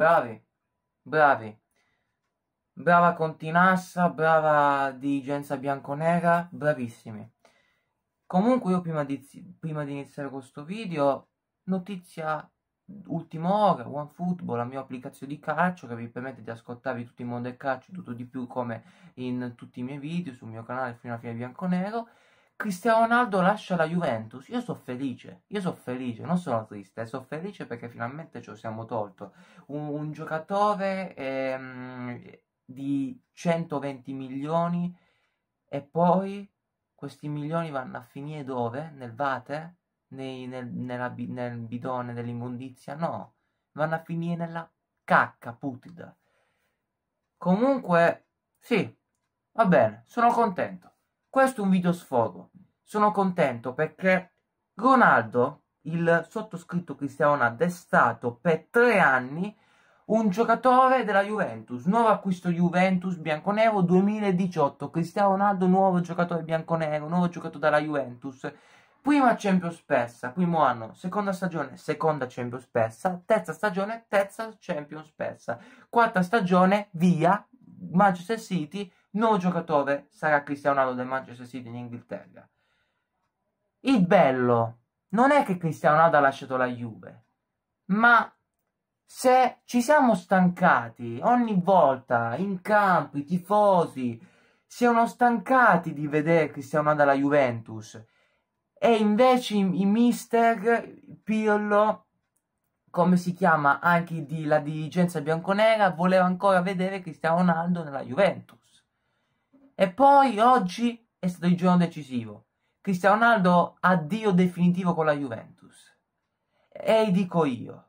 Bravi, bravi. Brava Continassa, brava dirigenza bianconera, bravissimi. Comunque io prima di, prima di iniziare questo video, notizia ultima ora, OneFootball, la mia applicazione di calcio che vi permette di ascoltarvi tutto il mondo del calcio, tutto di più come in tutti i miei video sul mio canale fino a fine bianconero. Cristiano Ronaldo lascia la Juventus, io sono felice, io sono felice, non sono triste, sono felice perché finalmente ce lo siamo tolto. Un, un giocatore ehm, di 120 milioni e poi questi milioni vanno a finire dove? Nel vate? Nei, nel, nella, nel bidone dell'immondizia? No, vanno a finire nella cacca putida. Comunque, sì, va bene, sono contento questo è un video sfogo. Sono contento perché Ronaldo, il sottoscritto Cristiano, è stato per tre anni un giocatore della Juventus, nuovo acquisto Juventus bianconero 2018, Cristiano Ronaldo nuovo giocatore bianconero, nuovo giocatore della Juventus. Prima Champions Persa, primo anno, seconda stagione, seconda Champions Persa, terza stagione, terza Champions Persa, quarta stagione, via Manchester City, nuovo giocatore sarà Cristiano Ronaldo del Manchester City in Inghilterra. Il bello non è che Cristiano Ronaldo ha lasciato la Juve, ma se ci siamo stancati ogni volta in campo, i tifosi siano stancati di vedere Cristiano Ronaldo alla Juventus e invece i mister Pirlo come si chiama anche di, la dirigenza bianconera voleva ancora vedere Cristiano Ronaldo nella Juventus e poi oggi è stato il giorno decisivo. Cristiano Ronaldo addio definitivo con la Juventus. E dico io,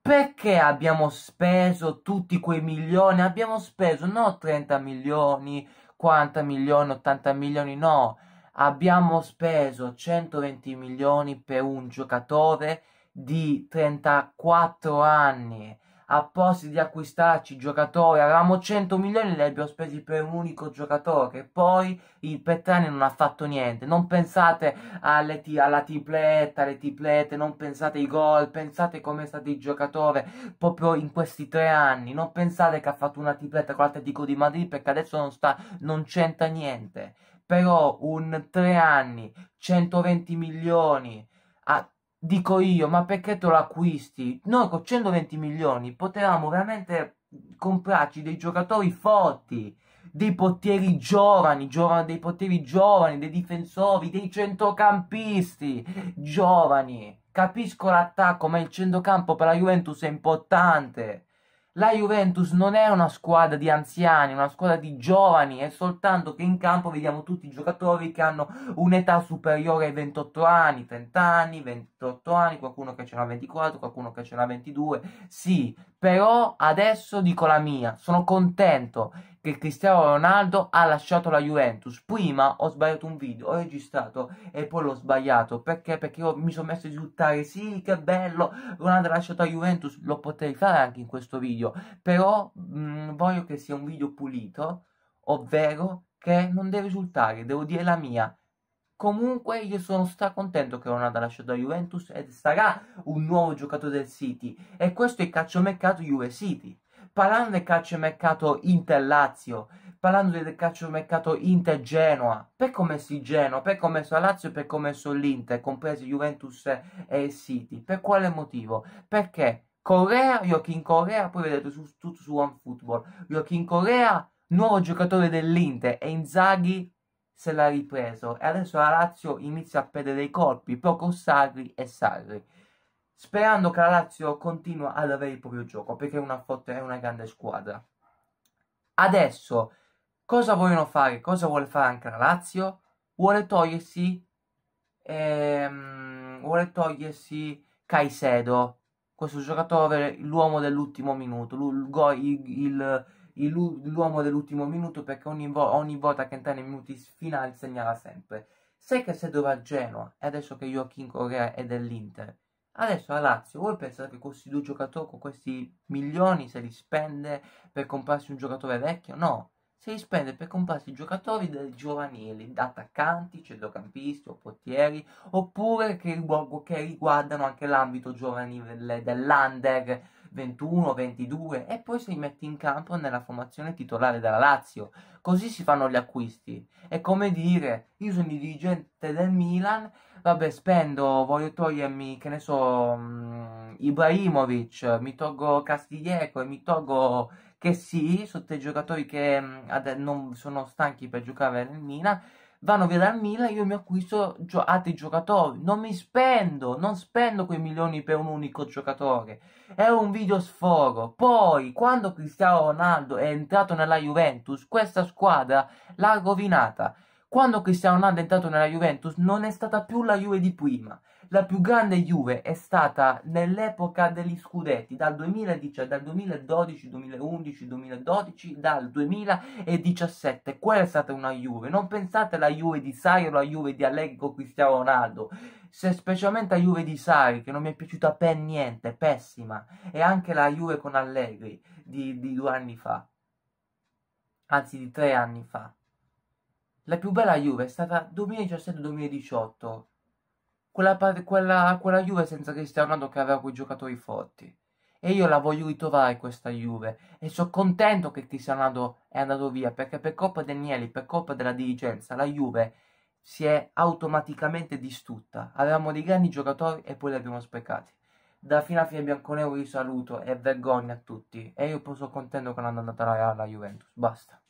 perché abbiamo speso tutti quei milioni? Abbiamo speso non 30 milioni, 40 milioni, 80 milioni, no. Abbiamo speso 120 milioni per un giocatore di 34 anni apposti di acquistarci giocatori, avevamo 100 milioni e li abbiamo spesi per un unico giocatore, poi il Petrani non ha fatto niente, non pensate alle alla tripletta, alle triplette, non pensate ai gol, pensate come è stato il giocatore proprio in questi tre anni, non pensate che ha fatto una tripletta con l'Atletico di Madrid perché adesso non, sta, non c'entra niente, però un tre anni, 120 milioni, a dico io, ma perché te lo acquisti? Noi con 120 milioni potevamo veramente comprarci dei giocatori forti, dei portieri giovani, giovani dei portieri giovani, dei difensori, dei centrocampisti giovani. Capisco l'attacco, ma il centrocampo per la Juventus è importante. La Juventus non è una squadra di anziani, una squadra di giovani, è soltanto che in campo vediamo tutti i giocatori che hanno un'età superiore ai 28 anni, 30 anni, 28 anni, qualcuno che ce n'ha 24, qualcuno che ce n'ha 22. Sì, però adesso dico la mia, sono contento che Cristiano Ronaldo ha lasciato la Juventus. Prima ho sbagliato un video, ho registrato e poi l'ho sbagliato. Perché? Perché io mi sono messo a esultare, sì che bello, Ronaldo ha lasciato la Juventus, lo potrei fare anche in questo video. Però mh, mm, voglio che sia un video pulito, ovvero che non deve risultare, devo dire la mia. Comunque io sono stracontento che Ronaldo ha lasciato la Juventus ed sarà un nuovo giocatore del City. E questo è il calciomercato Juve City parlando del calcio mercato Inter-Lazio, parlando del calcio mercato Inter-Genoa, per come è Genoa, per come è la Lazio, per come è l'Inter, compresi Juventus e City, per quale motivo? Perché Corea, Joachim Corea, poi vedete su, tutto su OneFootball, Joachim Corea, nuovo giocatore dell'Inter, e Inzaghi se l'ha ripreso, e adesso la Lazio inizia a perdere dei colpi, poco Sarri e Sarri sperando che la Lazio continua ad avere il proprio gioco, perché è una, foto, è una grande squadra. Adesso, cosa vogliono fare? Cosa vuole fare anche la Lazio? Vuole togliersi, ehm, vuole togliersi Caicedo, questo giocatore, l'uomo dell'ultimo minuto, l'uomo dell'ultimo minuto perché ogni, vo ogni, volta che entra nei minuti finali segnala sempre. sai Se Caicedo va a Genoa, e adesso che Joachim Correa è dell'Inter, Adesso a Lazio, voi pensate che questi due giocatori con questi milioni se li spende per comprarsi un giocatore vecchio? No, se li spende per comprarsi giocatori del giovanili, attaccanti, centrocampisti o portieri, oppure che, riguardano anche l'ambito giovanile dell'under 21, 22 e poi si mette in campo nella formazione titolare della Lazio. Così si fanno gli acquisti. È come dire, io sono il dirigente del Milan, vabbè spendo, voglio togliermi, che ne so, mm, Ibrahimovic, mi tolgo Castiglieco e mi tolgo che sì, sotto i giocatori che mm, non sono stanchi per giocare nel Milan vanno via dal Milan, io mi acquisto gio- altri giocatori. Non mi spendo, non spendo quei milioni per un unico giocatore. È un video sfogo. Poi, quando Cristiano Ronaldo è entrato nella Juventus, questa squadra l'ha rovinata. Quando Cristiano Ronaldo è entrato nella Juventus non è stata più la Juve di prima. La più grande Juve è stata nell'epoca degli scudetti, dal 2010, dal 2012, 2011, 2012, dal 2017. Quella è stata una Juve. Non pensate alla Juve di Sari o alla Juve di Allegri con Cristiano Ronaldo. Se specialmente la Juve di Sari, che non mi è piaciuta per niente, pessima. E anche la Juve con Allegri di, di due anni fa. Anzi, di tre anni fa la più bella Juve è stata 2017-2018, quella, quella, quella, Juve senza Cristiano Ronaldo che aveva quei giocatori forti. E io la voglio ritrovare questa Juve e sono contento che Cristiano Ronaldo è andato via perché per colpa di Agnelli, per colpa della dirigenza, la Juve si è automaticamente distrutta. Avevamo dei grandi giocatori e poi li abbiamo sprecati. Da fine a fine bianconero vi saluto e vergogna a tutti. E io sono contento che non è andata la Juventus. Basta.